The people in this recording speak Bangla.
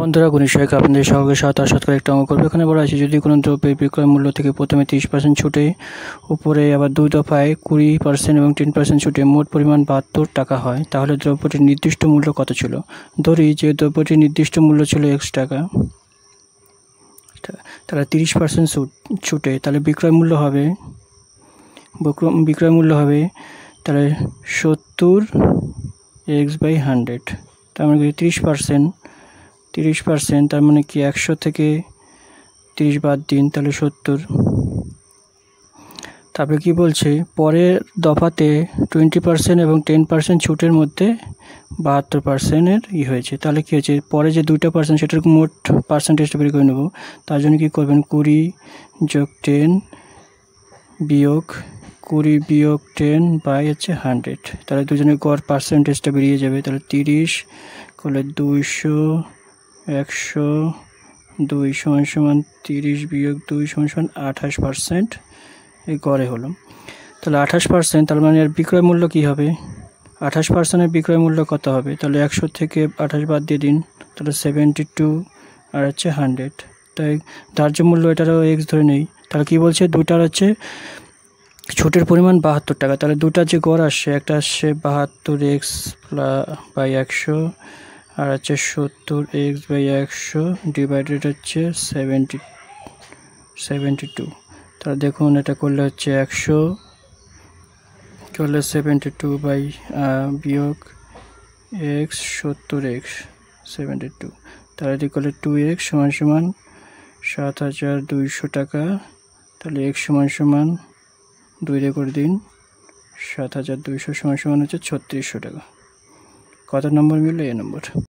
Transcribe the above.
বন্ধুরা গুণী আপনাদের সহকে সাত আর একটা অঙ্গ করবে এখানে বলা আছে যদি কোনো দ্রব্যের বিক্রয় মূল্য থেকে প্রথমে তিরিশ পার্সেন্ট ছুটে উপরে আবার দুই দফায় কুড়ি পার্সেন্ট এবং টেন পার্সেন্ট ছুটে মোট পরিমাণ বাহাত্তর টাকা হয় তাহলে দ্রব্যটির নির্দিষ্ট মূল্য কত ছিল ধরি যে দ্রব্যটির নির্দিষ্ট মূল্য ছিল এক্স টাকা তাহলে তিরিশ পার্সেন্ট ছুট ছুটে তাহলে বিক্রয় মূল্য হবে বিক্রয় মূল্য হবে তাহলে সত্তর এক্স বাই হান্ড্রেড তার মানে তিরিশ পার্সেন্ট তিরিশ পার্সেন্ট তার মানে কি একশো থেকে তিরিশ বাদ দিন তাহলে সত্তর তারপরে কি বলছে পরের দফাতে টোয়েন্টি পার্সেন্ট এবং টেন পার্সেন্ট ছুটের মধ্যে বাহাত্তর পার্সেন্টের ই হয়েছে তাহলে কী হয়েছে পরে যে দুইটা পার্সেন্ট সেটার মোট পার্সেন্টেজটা বের করে নেব তার জন্য কী করবেন কুড়ি যোগ টেন বিয়োগ কুড়ি বিয়োগ টেন বাই হচ্ছে হান্ড্রেড তাহলে দুজনের গড় পার্সেন্টেজটা বেরিয়ে যাবে তাহলে তিরিশ করলে দুইশো একশো দুই সমান সমান তিরিশ বিয়োগ দুই সমান সমান আঠাশ পার্সেন্ট এই গড়ে হলো তাহলে আঠাশ পার্সেন্ট তার মানে এর বিক্রয় মূল্য কী হবে আঠাশ পার্সেন্টের বিক্রয় মূল্য কত হবে তাহলে একশো থেকে আঠাশ বাদ দিয়ে দিন তাহলে সেভেন্টি টু আর হচ্ছে হান্ড্রেড তাই ধার্য মূল্য এটারও এক্স ধরে নেই তাহলে কী বলছে দুটার হচ্ছে ছুটের পরিমাণ বাহাত্তর টাকা তাহলে দুটা যে গড় আসছে একটা আসছে বাহাত্তর এক্স বাই একশো আর হচ্ছে সত্তর এক্স বাই একশো ডিভাইডেড হচ্ছে সেভেন্টি সেভেন্টি টু তাহলে দেখুন এটা করলে হচ্ছে একশো চলে সেভেন্টি টু বাই বিয়োগ এক্স সত্তর এক্স সেভেন্টি টু তাহলে এটি করলে টু এক্স সমান সমান সাত হাজার দুইশো টাকা তাহলে এক্স সমান সমান দুই রে করে দিন সাত হাজার দুইশো সমান সমান হচ্ছে ছত্রিশশো টাকা কত নম্বর মিললো এ নম্বর